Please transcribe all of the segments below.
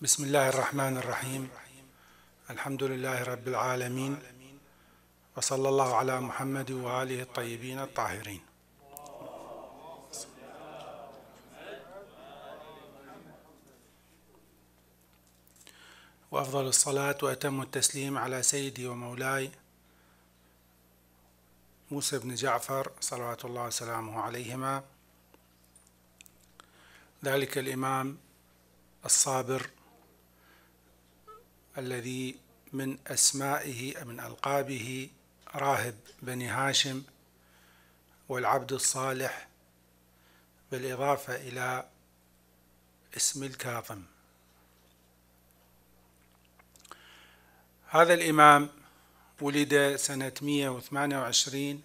بسم الله الرحمن الرحيم الحمد لله رب العالمين وصلى الله على محمد وآله الطيبين الطاهرين وأفضل الصلاة وأتم التسليم على سيدي ومولاي موسى بن جعفر صلوات الله وسلامه عليهما ذلك الإمام الصابر الذي من أسمائه من ألقابه راهب بني هاشم والعبد الصالح بالإضافة إلى اسم الكاظم هذا الإمام ولد سنة 128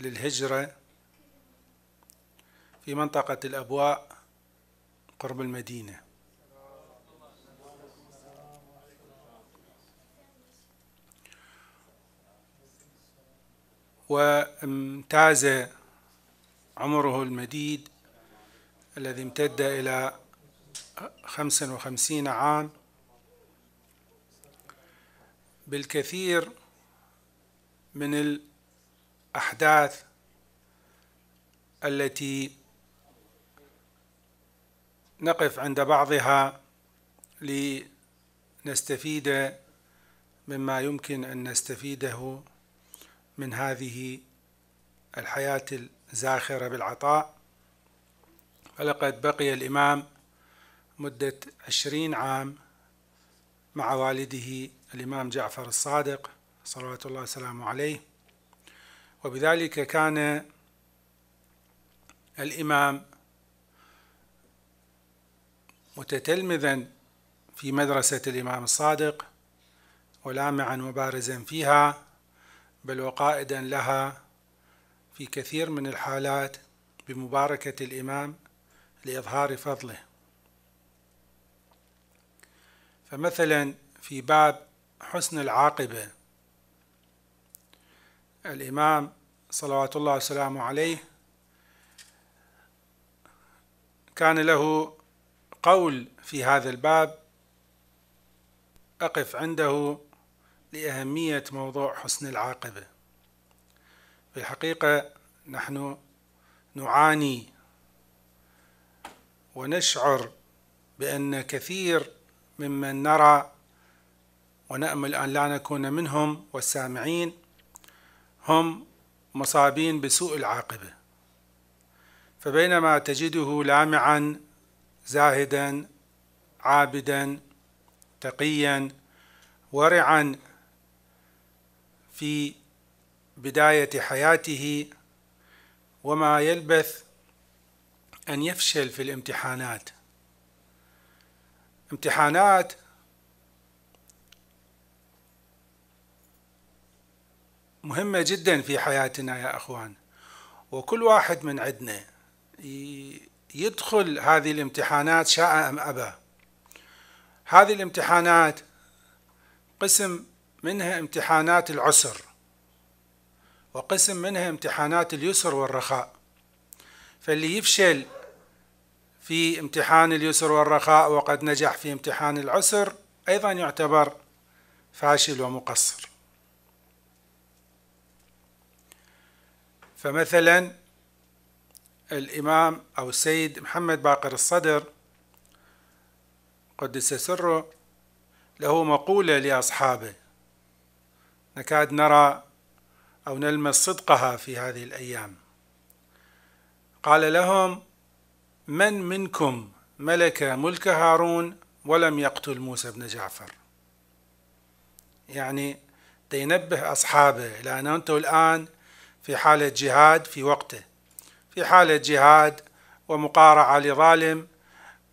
للهجرة في منطقة الأبواء قرب المدينة وامتاز عمره المديد الذي امتد إلى خمس وخمسين عام بالكثير من الأحداث التي نقف عند بعضها لنستفيد مما يمكن أن نستفيده من هذه الحياة الزاخرة بالعطاء فلقد بقي الإمام مدة عشرين عام مع والده الإمام جعفر الصادق صلوات الله وسلامه عليه وبذلك كان الإمام متتلمذا في مدرسة الإمام الصادق ولامعا وبارزا فيها بل وقائدا لها في كثير من الحالات بمباركة الإمام لإظهار فضله فمثلا في باب حسن العاقبة الإمام صلوات الله وسلامه عليه كان له قول في هذا الباب أقف عنده لأهمية موضوع حسن العاقبة في الحقيقة نحن نعاني ونشعر بأن كثير ممن نرى ونأمل أن لا نكون منهم والسامعين هم مصابين بسوء العاقبة فبينما تجده لامعا زاهدا عابدا تقيا ورعا في بداية حياته وما يلبث أن يفشل في الامتحانات امتحانات مهمة جدا في حياتنا يا أخوان وكل واحد من عندنا يدخل هذه الامتحانات شاء أم أبى هذه الامتحانات قسم منها امتحانات العسر وقسم منها امتحانات اليسر والرخاء فاللي يفشل في امتحان اليسر والرخاء وقد نجح في امتحان العسر ايضا يعتبر فاشل ومقصر فمثلا الامام او السيد محمد باقر الصدر قدس سره له مقوله لاصحابه نكاد نرى أو نلمس صدقها في هذه الأيام قال لهم من منكم ملك ملك هارون ولم يقتل موسى بن جعفر يعني تنبه أصحابه لأن أنتم الآن في حالة جهاد في وقته في حالة جهاد ومقارعة لظالم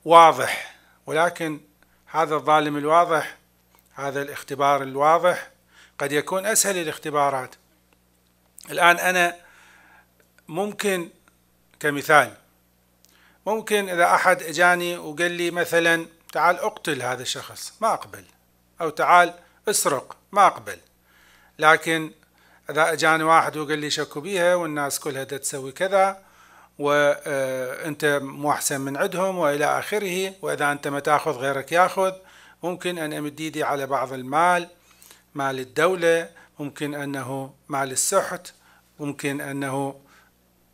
واضح ولكن هذا الظالم الواضح هذا الاختبار الواضح قد يكون أسهل الاختبارات الآن أنا ممكن كمثال ممكن إذا أحد إجاني وقال لي مثلا تعال أقتل هذا الشخص ما أقبل أو تعال اسرق ما أقبل لكن إذا إجاني واحد وقال لي شكوا بيها والناس كلها تسوي كذا وأنت آه، مو أحسن من عندهم وإلى آخره وإذا أنت ما تأخذ غيرك يأخذ ممكن أن أمد إيدي على بعض المال مع للدولة ممكن أنه مع للسحت ممكن أنه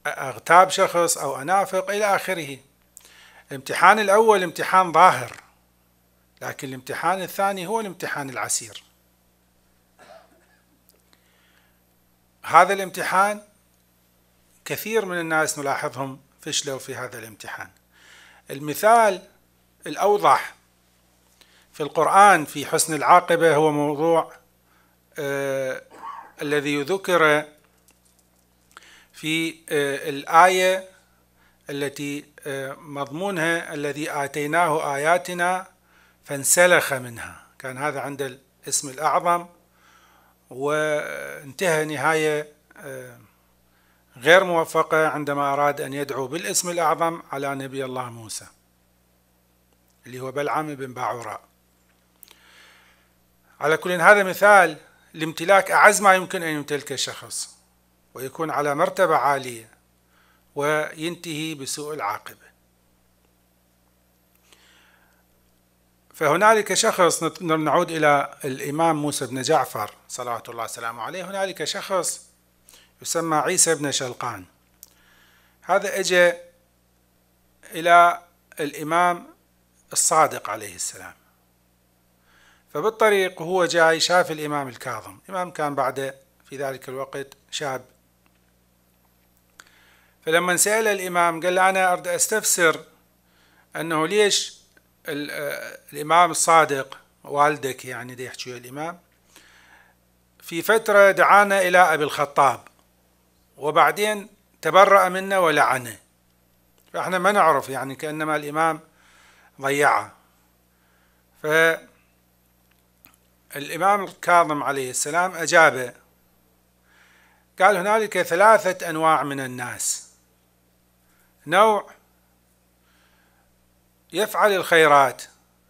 أغتاب شخص أو أنافق إلى آخره الامتحان الأول امتحان ظاهر لكن الامتحان الثاني هو الامتحان العسير هذا الامتحان كثير من الناس نلاحظهم فشلوا في هذا الامتحان المثال الأوضح في القرآن في حسن العاقبة هو موضوع آه، الذي ذكر في آه، الآية التي آه، مضمونها الذي آتيناه آياتنا فانسلخ منها كان هذا عند الاسم الأعظم وانتهى نهاية غير موفقة عندما أراد أن يدعو بالاسم الأعظم على نبي الله موسى اللي هو بلعم بن باعوراء على كل هذا مثال لامتلاك أعز ما يمكن أن يمتلكه شخص ويكون على مرتبة عالية وينتهي بسوء العاقبة فهنالك شخص نعود إلى الإمام موسى بن جعفر صلى الله وسلامه عليه هنالك شخص يسمى عيسى بن شلقان هذا اجى إلى الإمام الصادق عليه السلام فبالطريق وهو جاي شاف الإمام الكاظم الإمام كان بعده في ذلك الوقت شاب فلما سأل الإمام قال له أنا أرد أستفسر أنه ليش آه، الإمام الصادق والدك يعني دي يحكي الإمام في فترة دعانا إلى أبي الخطاب وبعدين تبرأ منا ولعنه فإحنا ما نعرف يعني كأنما الإمام ضيعه الإمام الكاظم عليه السلام أجابه قال هنالك ثلاثة أنواع من الناس نوع يفعل الخيرات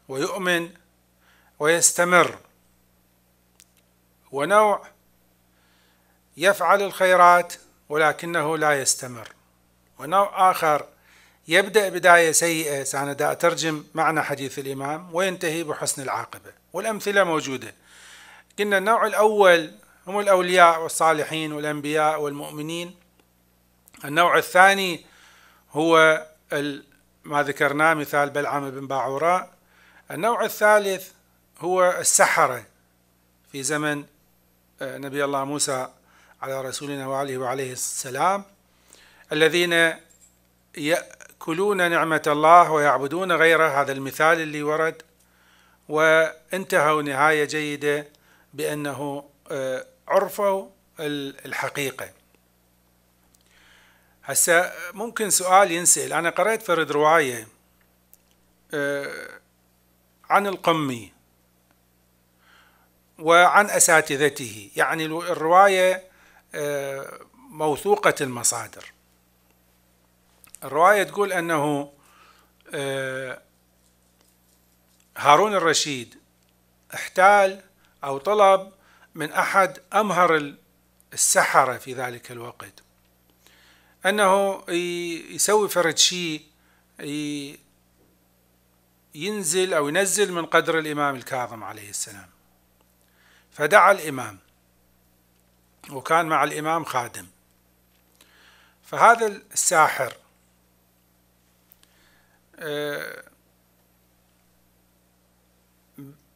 ويؤمن ويستمر ونوع يفعل الخيرات ولكنه لا يستمر ونوع آخر يبدأ بداية سيئة سأنا دا أترجم معنى حديث الإمام وينتهي بحسن العاقبة والأمثلة موجودة قلنا النوع الأول هم الأولياء والصالحين والأنبياء والمؤمنين النوع الثاني هو ما ذكرناه مثال بلعم بن باعوراء النوع الثالث هو السحرة في زمن آه، نبي الله موسى على رسولنا وعليه وعليه السلام الذين يأكلون نعمة الله ويعبدون غيره هذا المثال اللي ورد وانتهوا نهاية جيدة بأنه آه، عرفوا الحقيقة هسا ممكن سؤال ينسأل أنا قرأت فرد رواية آه، عن القمي وعن أساتذته يعني الرواية آه، موثوقة المصادر الرواية تقول أنه آه، هارون الرشيد احتال أو طلب من أحد أمهر السحرة في ذلك الوقت أنه يسوي فرد شيء ينزل أو ينزل من قدر الإمام الكاظم عليه السلام فدعا الإمام وكان مع الإمام خادم فهذا الساحر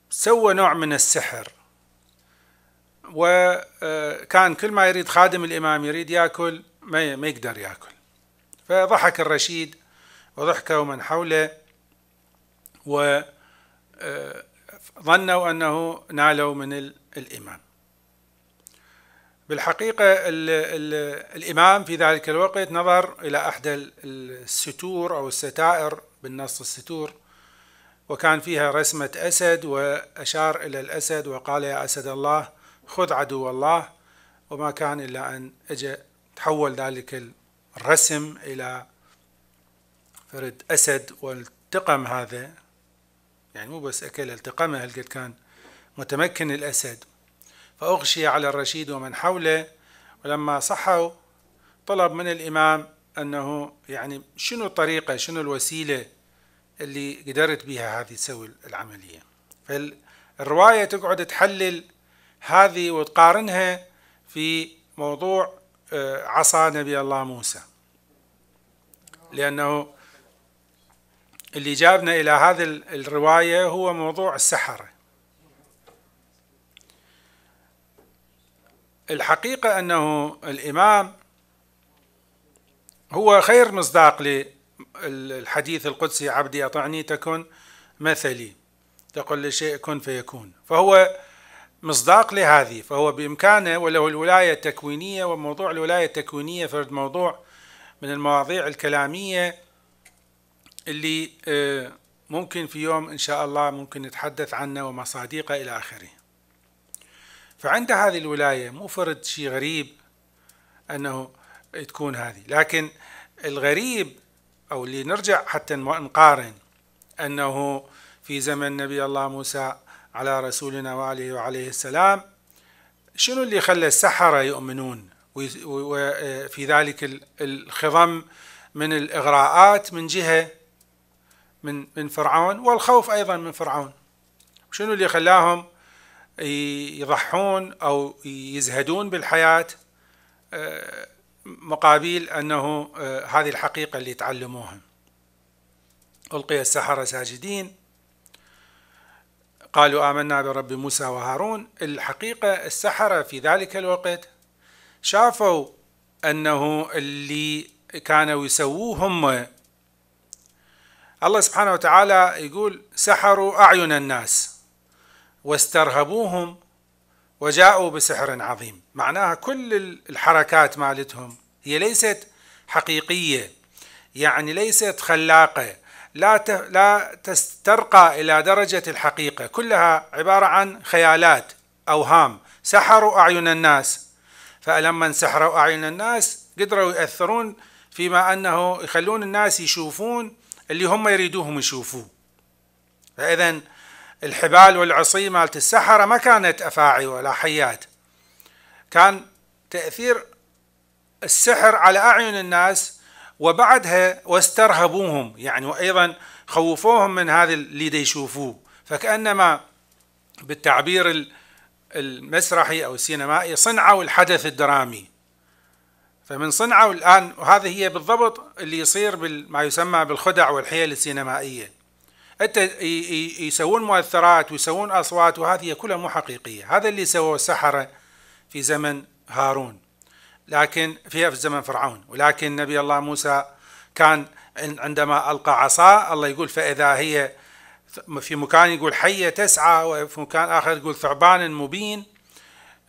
سوى نوع من السحر وكان آه، كل ما يريد خادم الإمام يريد يأكل ما يقدر يأكل فضحك الرشيد وضحكه من حوله وظنوا آه، أنه نالوا من الإمام بالحقيقة الـ الـ الإمام في ذلك الوقت نظر إلى إحدى الستور أو الستائر بالنص الستور وكان فيها رسمة أسد وأشار إلى الأسد وقال يا أسد الله خذ عدو الله وما كان إلا أن أجى تحول ذلك الرسم إلى فرد أسد والتقم هذا يعني مو بس أكل التقمه هل قد كان متمكن الأسد فأغشي على الرشيد ومن حوله ولما صحوا طلب من الإمام أنه يعني شنو الطريقة شنو الوسيلة اللي قدرت بها هذه تسوي العملية فالرواية تقعد تحلل هذه وتقارنها في موضوع آه، عصا نبي الله موسى لأنه اللي جابنا إلى هذه الرواية هو موضوع السحرة الحقيقة أنه الإمام هو خير مصداق للحديث القدسي عبدي أطعني تكن مثلي تقل لشيء كن فيكون فهو مصداق لهذه فهو بإمكانه وله الولاية التكوينية وموضوع الولاية التكوينية فرد موضوع من المواضيع الكلامية اللي آه، ممكن في يوم إن شاء الله ممكن نتحدث عنه ومصادقه إلى آخره فعند هذه الولاية مو فرد شيء غريب أنه تكون هذه لكن الغريب أو اللي نرجع حتى نقارن أنه في زمن نبي الله موسى على رسولنا وآله وعليه السلام شنو اللي خلى السحرة يؤمنون وفي ذلك الخضم من الإغراءات من جهة من من فرعون والخوف أيضا من فرعون شنو اللي خلاهم يضحون او يزهدون بالحياه آه، مقابل انه آه، هذه الحقيقه اللي تعلموها القي السحره ساجدين قالوا امنا برب موسى وهارون الحقيقه السحره في ذلك الوقت شافوا انه اللي كانوا يسووه هم الله سبحانه وتعالى يقول سحروا اعين الناس واسترهبوهم وجاءوا بسحر عظيم معناها كل الحركات مالتهم هي ليست حقيقيه يعني ليست خلاقه لا لا تسترقى الى درجه الحقيقه كلها عباره عن خيالات اوهام سحروا اعين الناس فلما سحروا اعين الناس قدروا ياثرون فيما انه يخلون الناس يشوفون اللي هم يريدوهم يشوفوه فاذا الحبال والعصي مالت السحرة ما كانت أفاعي ولا حيات كان تأثير السحر على أعين الناس وبعدها واسترهبوهم يعني وأيضا خوفوهم من هذا اللي دي يشوفوه فكأنما بالتعبير المسرحي أو السينمائي صنعوا الحدث الدرامي فمن صنعوا الآن وهذه هي بالضبط اللي يصير بما يسمى بالخدع والحيل السينمائية حتى يسوون مؤثرات ويسوون اصوات وهذه كلها مو حقيقيه، هذا اللي سووه السحره في زمن هارون لكن في زمن فرعون، ولكن نبي الله موسى كان عندما القى عصاه الله يقول فاذا هي في مكان يقول حيه تسعى وفي مكان اخر يقول ثعبان مبين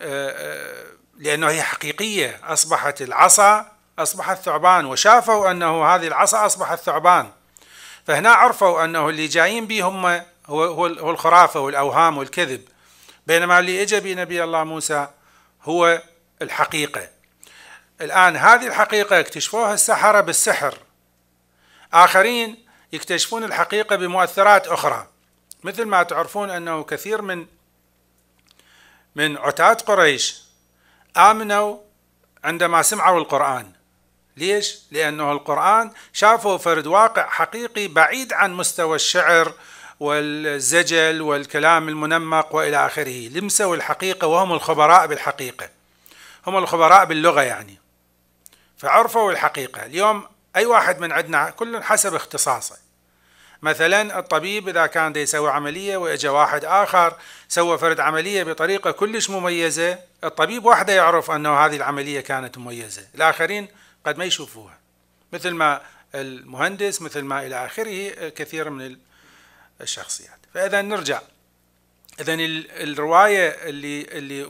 آه، آه، لانه هي حقيقيه اصبحت العصا اصبحت ثعبان وشافوا انه هذه العصا اصبحت ثعبان فهنا عرفوا انه اللي جايين به هم هو هو الخرافه والاوهام والكذب بينما اللي اجى به نبي الله موسى هو الحقيقه الان هذه الحقيقه اكتشفوها السحره بالسحر اخرين يكتشفون الحقيقه بمؤثرات اخرى مثل ما تعرفون انه كثير من من عتاة قريش امنوا عندما سمعوا القران ليش؟ لأنه القرآن شافه فرد واقع حقيقي بعيد عن مستوى الشعر والزجل والكلام المنمق والى اخره، لمسوا الحقيقه وهم الخبراء بالحقيقه. هم الخبراء باللغه يعني. فعرفوا الحقيقه، اليوم اي واحد من عندنا كل حسب اختصاصه. مثلا الطبيب اذا كان يسوي عمليه واجا واحد اخر سوى فرد عمليه بطريقه كلش مميزه، الطبيب وحده يعرف انه هذه العمليه كانت مميزه، الاخرين قد ما يشوفوها مثل ما المهندس مثل ما إلى آخره كثير من الشخصيات فإذا نرجع إذا الرواية اللي اللي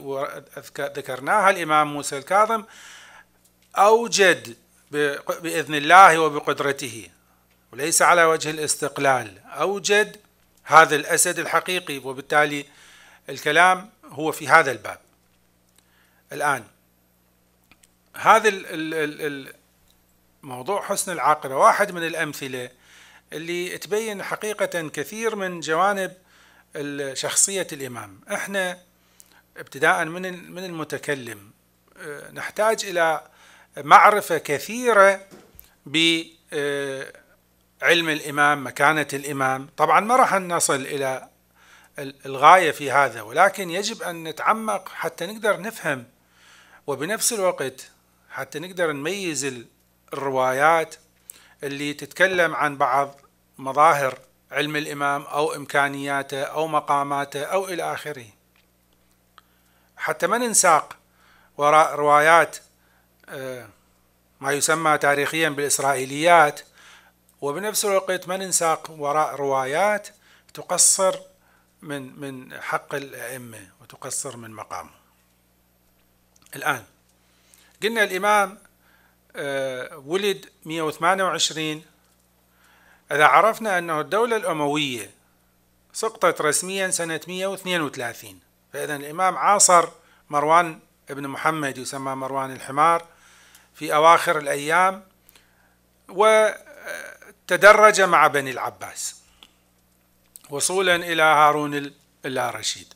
ذكرناها الإمام موسى الكاظم أوجد بإذن الله وبقدرته وليس على وجه الاستقلال أوجد هذا الأسد الحقيقي وبالتالي الكلام هو في هذا الباب الآن هذا ال ال ال موضوع حسن العاقبة واحد من الأمثلة اللي تبين حقيقة كثير من جوانب شخصية الإمام احنا ابتداء من من المتكلم آه، نحتاج إلى معرفة كثيرة بعلم آه، الإمام مكانة الإمام طبعا ما راح نصل إلى الغاية في هذا ولكن يجب أن نتعمق حتى نقدر نفهم وبنفس الوقت حتى نقدر نميز الروايات اللي تتكلم عن بعض مظاهر علم الإمام أو إمكانياته أو مقاماته أو إلى آخره حتى ما ننساق وراء روايات آه، ما يسمى تاريخيا بالإسرائيليات وبنفس الوقت ما ننساق وراء روايات تقصر من من حق الأئمة وتقصر من مقامه الآن قلنا الإمام آه، ولد 128 إذا عرفنا أنه الدولة الأموية سقطت رسميا سنة 132 فإذا الإمام عاصر مروان بن محمد يسمى مروان الحمار في أواخر الأيام وتدرج مع بني العباس وصولا إلى هارون اللا رشيد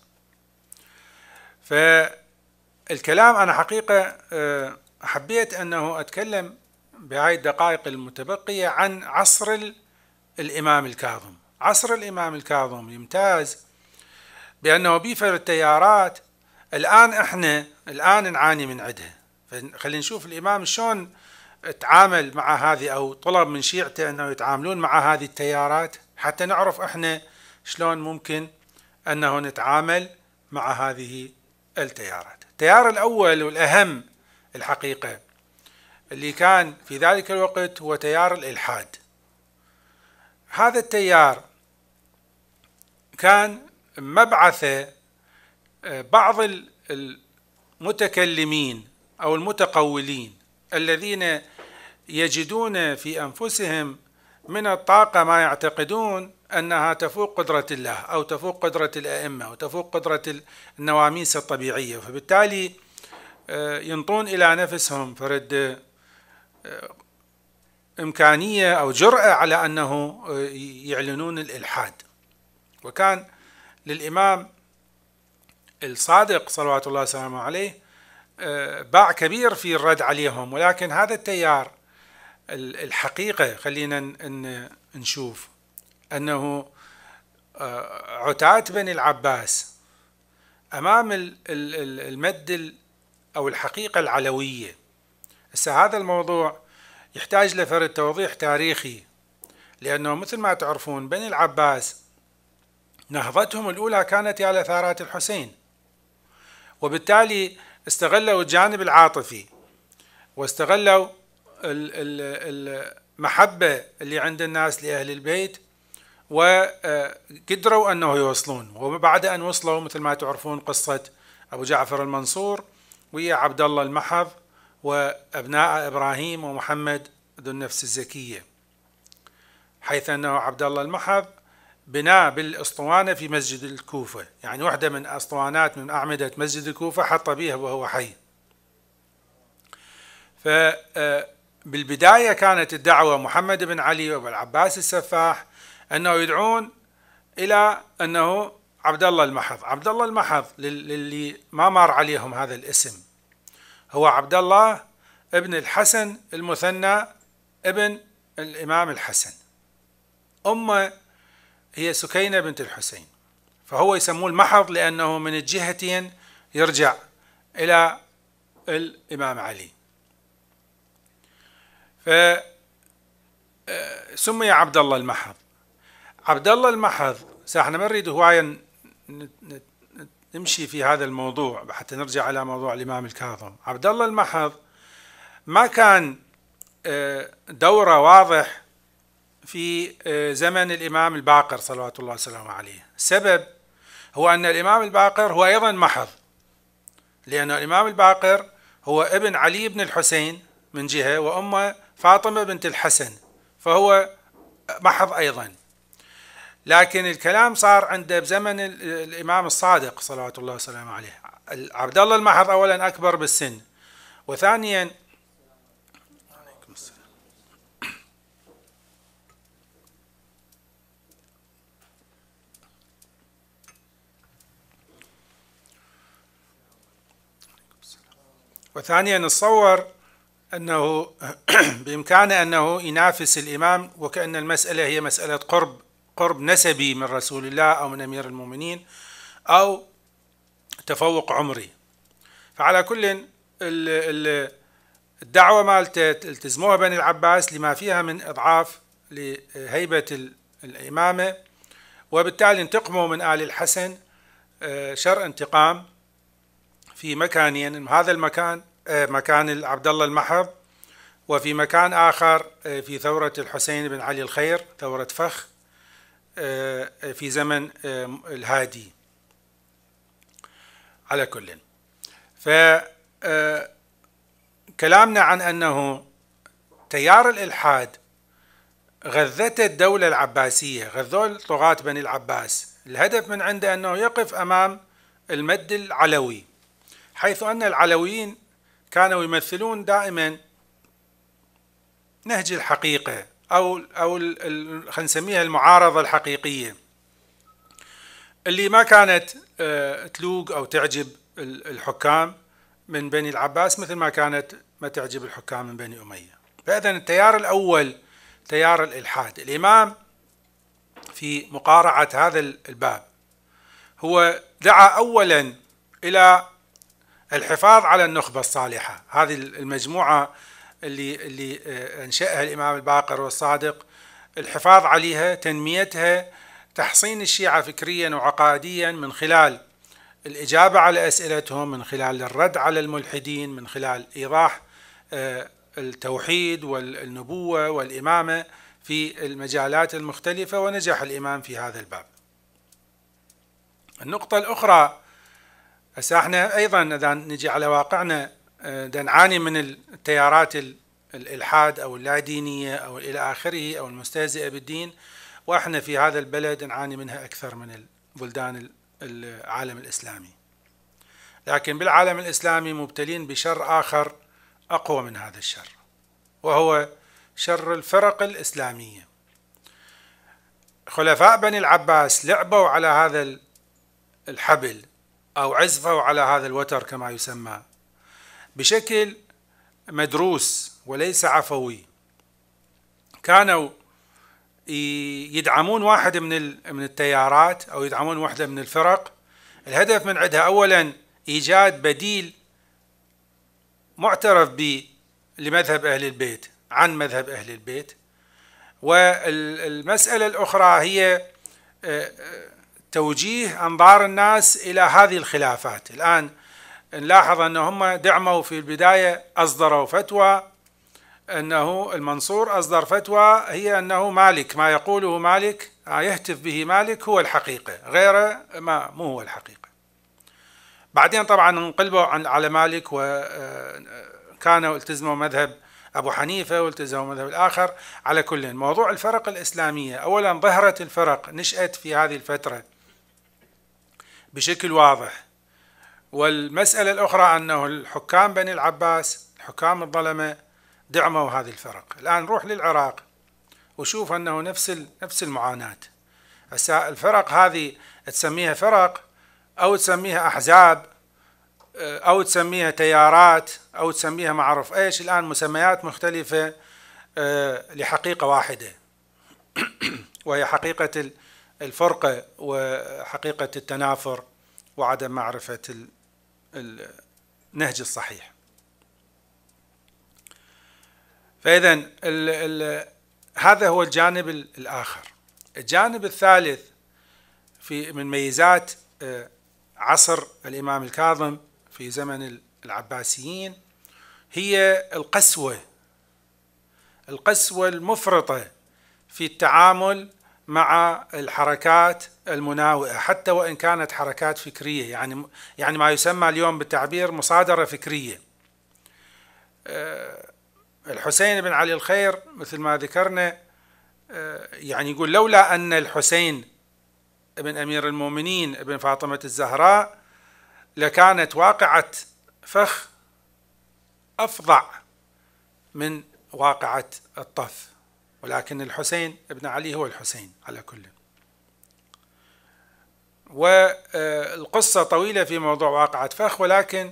ف الكلام أنا حقيقة آه، حبيت أنه أتكلم بهاي الدقائق المتبقية عن عصر الإمام الكاظم عصر الإمام الكاظم يمتاز بأنه بيفر التيارات الآن إحنا الآن نعاني من عدها فخلينا نشوف الإمام شلون تعامل مع هذه أو طلب من شيعته أنه يتعاملون مع هذه التيارات حتى نعرف إحنا شلون ممكن أنه نتعامل مع هذه التيارات التيار الأول والأهم الحقيقة اللي كان في ذلك الوقت هو تيار الإلحاد هذا التيار كان مبعث آه، بعض المتكلمين أو المتقولين الذين يجدون في أنفسهم من الطاقة ما يعتقدون أنها تفوق قدرة الله أو تفوق قدرة الأئمة أو تفوق قدرة النواميس الطبيعية فبالتالي آه، ينطون إلى نفسهم فرد آه، إمكانية أو جرأة على أنه آه، يعلنون الإلحاد وكان للإمام الصادق صلوات الله وسلامه عليه باع كبير في الرد عليهم ولكن هذا التيار الحقيقة خلينا نشوف أنه آه، عتاة بني العباس أمام المد أو الحقيقة العلوية هسه هذا الموضوع يحتاج لفرد توضيح تاريخي لأنه مثل ما تعرفون بني العباس نهضتهم الأولى كانت على ثارات الحسين وبالتالي استغلوا الجانب العاطفي واستغلوا المحبة اللي عند الناس لأهل البيت وقدروا أنه يوصلون وبعد أن وصلوا مثل ما تعرفون قصة أبو جعفر المنصور ويا عبد الله المحض وأبناء إبراهيم ومحمد ذو النفس الزكية حيث أنه عبد الله المحض بناء بالأسطوانة في مسجد الكوفة يعني واحدة من أسطوانات من أعمدة مسجد الكوفة حط بها وهو حي ف آه، بالبدايه كانت الدعوة محمد بن علي وابو العباس السفاح انه يدعون الى انه عبد الله المحض عبد الله المحض للي ما مر عليهم هذا الاسم هو عبد الله ابن الحسن المثنى ابن الامام الحسن امه هي سكينه بنت الحسين فهو يسموه المحض لانه من الجهتين يرجع الى الامام علي ف آه، سمي عبد الله المحض عبد الله المحض احنا ما نريد هوايه نمشي في هذا الموضوع حتى نرجع على موضوع الامام الكاظم عبد الله المحض ما كان آه، دوره واضح في آه، زمن الامام الباقر صلوات الله وسلامه عليه السبب هو ان الامام الباقر هو ايضا محض لأن الإمام الباقر هو ابن علي بن الحسين من جهة وأمه فاطمة بنت الحسن فهو محض أيضا لكن الكلام صار عنده بزمن الامام الصادق صلوات الله وسلامه عليه عبد الله المحض اولا اكبر بالسن وثانيا وثانيا نتصور انه بامكانه انه ينافس الامام وكان المساله هي مساله قرب قرب نسبي من رسول الله أو من أمير المؤمنين أو تفوق عمري فعلى كل الدعوة مالته التزموها بني العباس لما فيها من إضعاف لهيبة الإمامة وبالتالي انتقموا من آل الحسن آه، شر انتقام في مكانين يعني هذا المكان آه، مكان عبد الله المحض وفي مكان آخر آه، في ثورة الحسين بن علي الخير ثورة فخ آه، في زمن آه، الهادي على كل ف آه، كلامنا عن انه تيار الالحاد غذته الدولة العباسية غذوا طغاة بني العباس الهدف من عنده أنه يقف أمام المد العلوي حيث أن العلويين كانوا يمثلون دائما نهج الحقيقة او او خلينا نسميها المعارضه الحقيقيه اللي ما كانت آه، تلوق او تعجب الحكام من بني العباس مثل ما كانت ما تعجب الحكام من بني اميه فاذا التيار الاول تيار الالحاد الامام في مقارعه هذا الباب هو دعا اولا الى الحفاظ على النخبه الصالحه هذه المجموعه اللي اللي آه، انشاها الامام الباقر والصادق الحفاظ عليها تنميتها تحصين الشيعه فكريا وعقائديا من خلال الاجابه على اسئلتهم من خلال الرد على الملحدين من خلال ايضاح آه، التوحيد والنبوه والامامه في المجالات المختلفه ونجح الامام في هذا الباب. النقطه الاخرى هسه احنا ايضا اذا نجي على واقعنا آه، نعاني من التيارات الإلحاد أو اللادينية أو إلى آخره أو المستهزئة بالدين وإحنا في هذا البلد نعاني منها أكثر من بلدان العالم الإسلامي لكن بالعالم الإسلامي مبتلين بشر آخر أقوى من هذا الشر وهو شر الفرق الإسلامية خلفاء بني العباس لعبوا على هذا الحبل أو عزفوا على هذا الوتر كما يسمى بشكل مدروس وليس عفوي كانوا يدعمون واحد من من التيارات او يدعمون واحده من الفرق الهدف من عندها اولا ايجاد بديل معترف ب لمذهب اهل البيت عن مذهب اهل البيت والمساله الاخرى هي آه، آه، توجيه انظار الناس الى هذه الخلافات الان نلاحظ ان هم دعموا في البدايه اصدروا فتوى انه المنصور اصدر فتوى هي انه مالك ما يقوله مالك آه، يهتف به مالك هو الحقيقه غيره ما مو هو الحقيقه بعدين طبعا انقلبوا على مالك وكانوا آه، التزموا مذهب ابو حنيفه والتزموا مذهب الاخر على كل موضوع الفرق الاسلاميه اولا ظهرت الفرق نشات في هذه الفتره بشكل واضح والمسألة الأخرى أنه الحكام بني العباس الحكام الظلمة دعموا هذه الفرق الآن نروح للعراق وشوف أنه نفس نفس المعاناة الفرق هذه تسميها فرق أو تسميها أحزاب أو تسميها تيارات أو تسميها معرف إيش الآن مسميات مختلفة آه، لحقيقة واحدة وهي حقيقة الفرقة وحقيقة التنافر وعدم معرفة النهج الصحيح فإذا هذا هو الجانب الآخر الجانب الثالث في من ميزات آه، عصر الإمام الكاظم في زمن العباسيين هي القسوة القسوة المفرطة في التعامل مع الحركات المناوئة حتى وإن كانت حركات فكرية يعني يعني ما يسمى اليوم بالتعبير مصادرة فكرية آه، الحسين بن علي الخير مثل ما ذكرنا آه، يعني يقول لولا أن الحسين بن أمير المؤمنين بن فاطمة الزهراء لكانت واقعة فخ أفظع من واقعة الطف ولكن الحسين بن علي هو الحسين على كل والقصة طويلة في موضوع واقعة فخ ولكن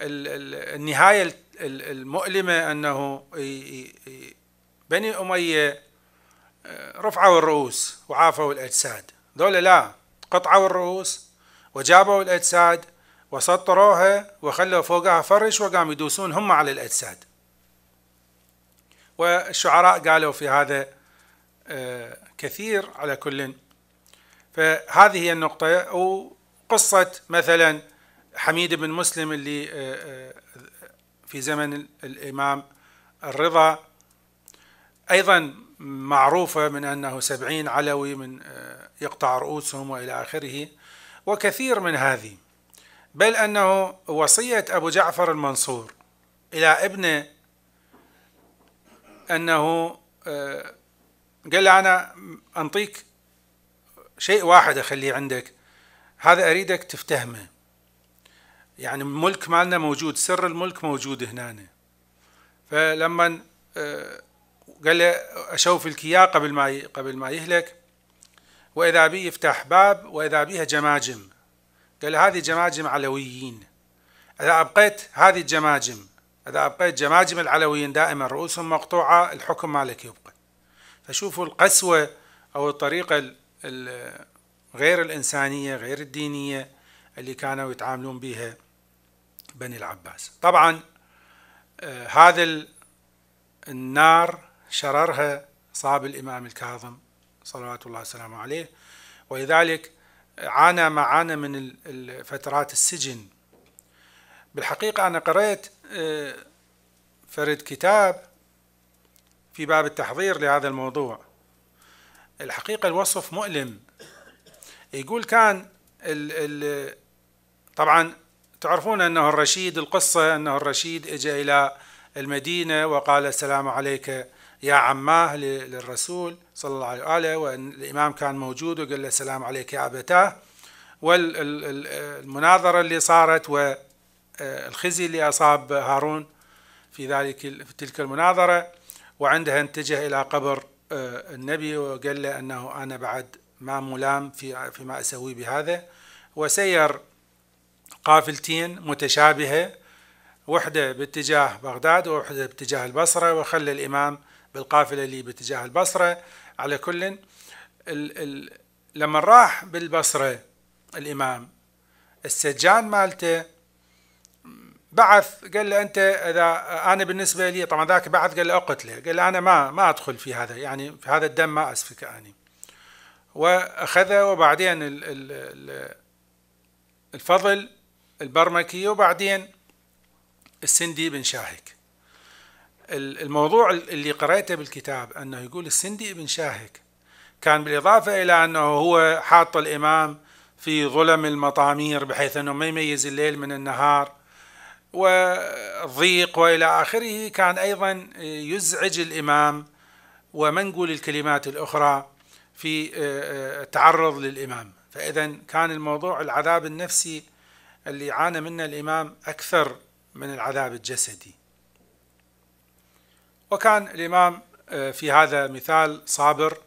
النهاية المؤلمة أنه بني أمية آه، رفعوا الرؤوس وعافوا الأجساد دول لا قطعوا الرؤوس وجابوا الأجساد وسطروها وخلوا فوقها فرش وقاموا يدوسون هم على الأجساد والشعراء قالوا في هذا آه، كثير على كل فهذه هي النقطة وقصة مثلا حميد بن مسلم اللي آه، آه، في زمن الإمام الرضا أيضا معروفة من أنه سبعين علوي من آه، يقطع رؤوسهم وإلى آخره وكثير من هذه بل أنه وصية أبو جعفر المنصور إلى ابنه أنه قال له أنا أنطيك شيء واحد اخليه عندك هذا اريدك تفتهمه يعني الملك مالنا موجود سر الملك موجود هنا فلما آه، قال له اشوف الكيا قبل ما قبل ما يهلك واذا بي يفتح باب واذا بيها جماجم قال هذه جماجم علويين اذا ابقيت هذه الجماجم اذا ابقيت جماجم العلويين دائما رؤوسهم مقطوعه الحكم مالك يبقى فشوفوا القسوه او الطريقه غير الإنسانية غير الدينية اللي كانوا يتعاملون بها بني العباس طبعا آه، هذا النار شررها صاب الإمام الكاظم صلوات الله وسلامه عليه ولذلك عانى ما عانى من فترات السجن بالحقيقة أنا قرأت آه، فرد كتاب في باب التحضير لهذا الموضوع الحقيقة الوصف مؤلم يقول كان ال ال طبعا تعرفون أنه الرشيد القصة أنه الرشيد إجا إلى المدينة وقال السلام عليك يا عماه للرسول صلى الله عليه وآله والإمام كان موجود وقال له السلام عليك يا أبتاه والمناظرة اللي صارت والخزي آه اللي أصاب هارون في ذلك في تلك المناظرة وعندها اتجه إلى قبر آه، النبي وقال له أنه أنا بعد ما ملام في فيما أسوي بهذا وسير قافلتين متشابهة وحدة باتجاه بغداد وحدة باتجاه البصرة وخلى الإمام بالقافلة اللي باتجاه البصرة على كل ال ال لما راح بالبصرة الإمام السجان مالته بعث قال له انت اذا انا بالنسبه لي طبعا ذاك بعث قال له اقتله قال له انا ما ما ادخل في هذا يعني في هذا الدم ما اسفك اني واخذه وبعدين الفضل البرمكي وبعدين السندي بن شاهك الموضوع اللي قريته بالكتاب أنه يقول السندي بن شاهك كان بالإضافة إلى أنه هو حاط الإمام في ظلم المطامير بحيث أنه ما يميز الليل من النهار والضيق والى اخره كان ايضا يزعج الامام ومنقول الكلمات الاخرى في التعرض آه، آه، للامام فاذا كان الموضوع العذاب النفسي اللي عانى منه الامام اكثر من العذاب الجسدي وكان الامام آه، في هذا مثال صابر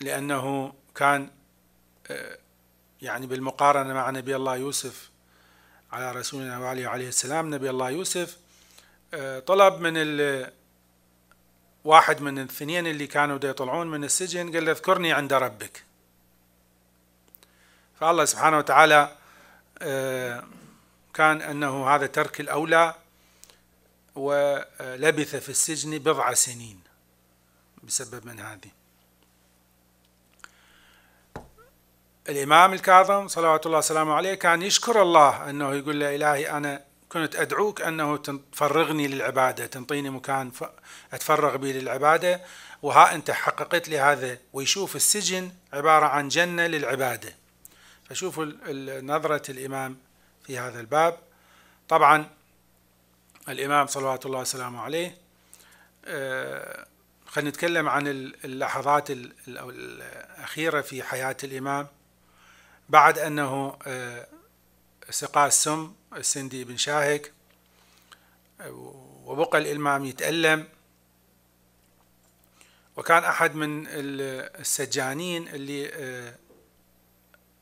لانه كان يعني بالمقارنه مع نبي الله يوسف على رسولنا وعلي عليه السلام نبي الله يوسف آه، طلب من ال واحد من الاثنين اللي كانوا دا يطلعون من السجن قال له اذكرني عند ربك فالله سبحانه وتعالى آه، كان أنه هذا ترك الأولى ولبث في السجن بضع سنين بسبب من هذه الإمام الكاظم صلوات الله وسلامه عليه كان يشكر الله أنه يقول له إلهي أنا كنت أدعوك أنه تفرغني للعبادة تنطيني مكان أتفرغ به للعبادة وها أنت حققت لي هذا ويشوف السجن عبارة عن جنة للعبادة فشوفوا نظرة الإمام في هذا الباب طبعا الإمام صلوات الله وسلامه عليه آه، خلينا نتكلم عن اللحظات الأخيرة في حياة الإمام بعد أنه سقى آه، السم السندي بن شاهك آه، وبقى الإمام يتألم وكان أحد من السجانين اللي آه،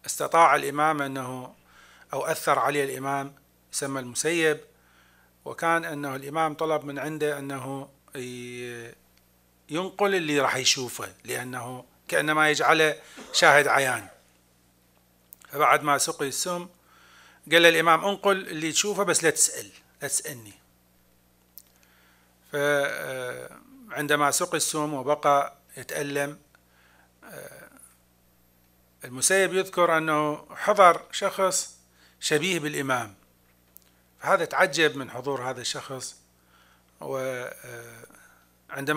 استطاع الإمام أنه أو أثر عليه الإمام سمى المسيب وكان أنه الإمام طلب من عنده أنه ينقل اللي راح يشوفه لأنه كأنما يجعله شاهد عيان فبعد ما سقي السم قال له الإمام انقل اللي تشوفه بس لا تسأل لا تسألني فعندما سقي السم وبقى يتألم المسيب يذكر أنه حضر شخص شبيه بالإمام فهذا تعجب من حضور هذا الشخص وعندما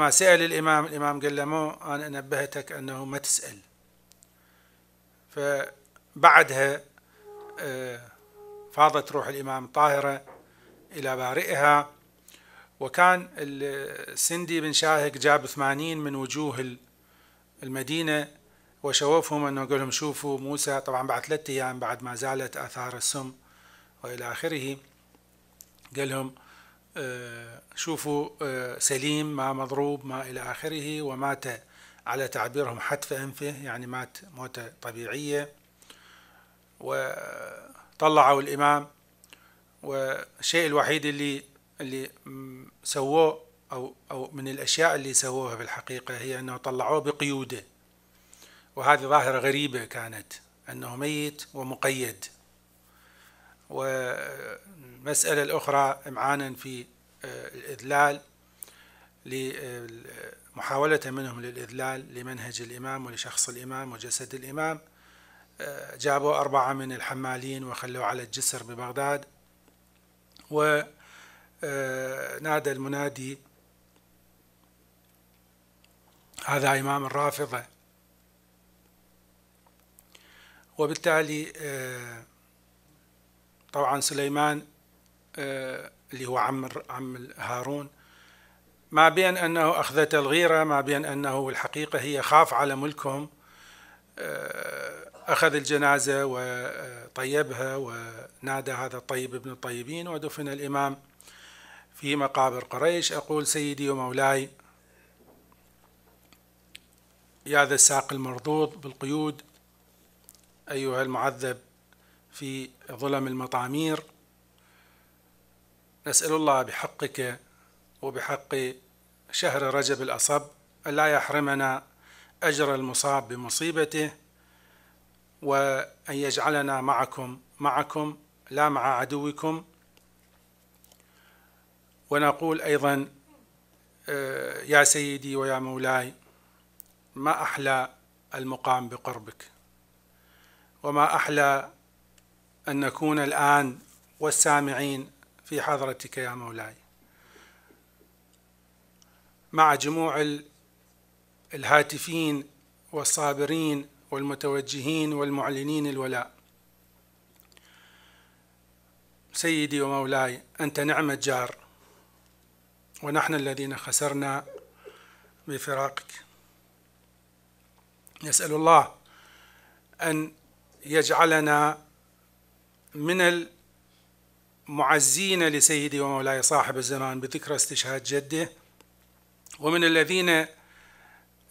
سأل الإمام الإمام قال له مو أنا نبهتك أنه ما تسأل ف بعدها آه، فاضت روح الإمام طاهرة إلى بارئها وكان السندي بن شاهك جاب ثمانين من وجوه المدينة وشوفهم أنه قال لهم شوفوا موسى طبعا بعد ثلاثة أيام بعد ما زالت آثار السم وإلى آخره قال لهم آه، شوفوا آه، سليم ما مضروب ما إلى آخره ومات على تعبيرهم حتف أنفه يعني مات موتة طبيعية وطلعوا الإمام والشيء الوحيد اللي اللي سووه أو أو من الأشياء اللي سووها في الحقيقة هي أنه طلعوه بقيوده وهذه ظاهرة غريبة كانت أنه ميت ومقيد والمسألة الأخرى إمعانا في آه، الإذلال لمحاولة منهم للإذلال لمنهج الإمام ولشخص الإمام وجسد الإمام جابوا أربعة من الحمالين وخلوا على الجسر ببغداد ونادى آه، المنادي هذا إمام الرافضة وبالتالي آه، طبعا سليمان آه، اللي هو عم عم هارون ما بين انه اخذته الغيره ما بين انه الحقيقه هي خاف على ملكهم أخذ الجنازة وطيبها ونادى هذا الطيب ابن الطيبين ودفن الإمام في مقابر قريش أقول سيدي ومولاي يا ذا الساق المرضوض بالقيود أيها المعذب في ظلم المطامير نسأل الله بحقك وبحق شهر رجب الأصب ألا يحرمنا أجر المصاب بمصيبته وأن يجعلنا معكم معكم لا مع عدوكم ونقول أيضا آه، يا سيدي ويا مولاي ما أحلى المقام بقربك وما أحلى أن نكون الآن والسامعين في حضرتك يا مولاي مع جموع الهاتفين والصابرين والمتوجهين والمعلنين الولاء سيدي ومولاي أنت نعم الجار ونحن الذين خسرنا بفراقك نسأل الله أن يجعلنا من المعزين لسيدي ومولاي صاحب الزمان بذكرى استشهاد جده ومن الذين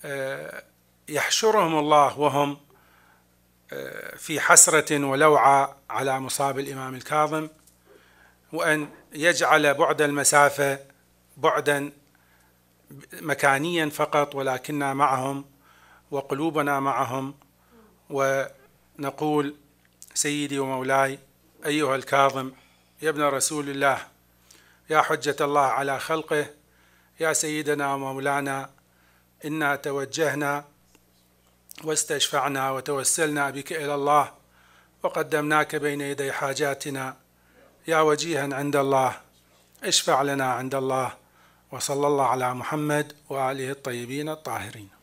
آه، يحشرهم الله وهم آه، في حسرة ولوعة على مصاب الإمام الكاظم وأن يجعل بعد المسافة بعدا مكانيا فقط ولكننا معهم وقلوبنا معهم ونقول سيدي ومولاي أيها الكاظم يا ابن رسول الله يا حجة الله على خلقه يا سيدنا ومولانا إنا توجهنا واستشفعنا وتوسلنا بك إلى الله وقدمناك بين يدي حاجاتنا يا وجيها عند الله اشفع لنا عند الله وصلى الله على محمد وآله الطيبين الطاهرين